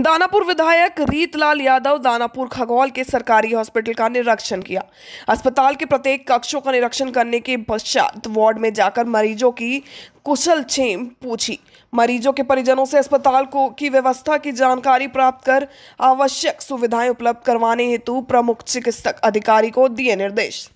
दानापुर विधायक रीतलाल यादव दानापुर खगौल के सरकारी हॉस्पिटल का निरीक्षण किया अस्पताल के प्रत्येक कक्षों का निरीक्षण करने के पश्चात वार्ड में जाकर मरीजों की कुशल छेम पूछी मरीजों के परिजनों से अस्पताल को की व्यवस्था की जानकारी प्राप्त कर आवश्यक सुविधाएं उपलब्ध करवाने हेतु प्रमुख चिकित्सक अधिकारी को दिए निर्देश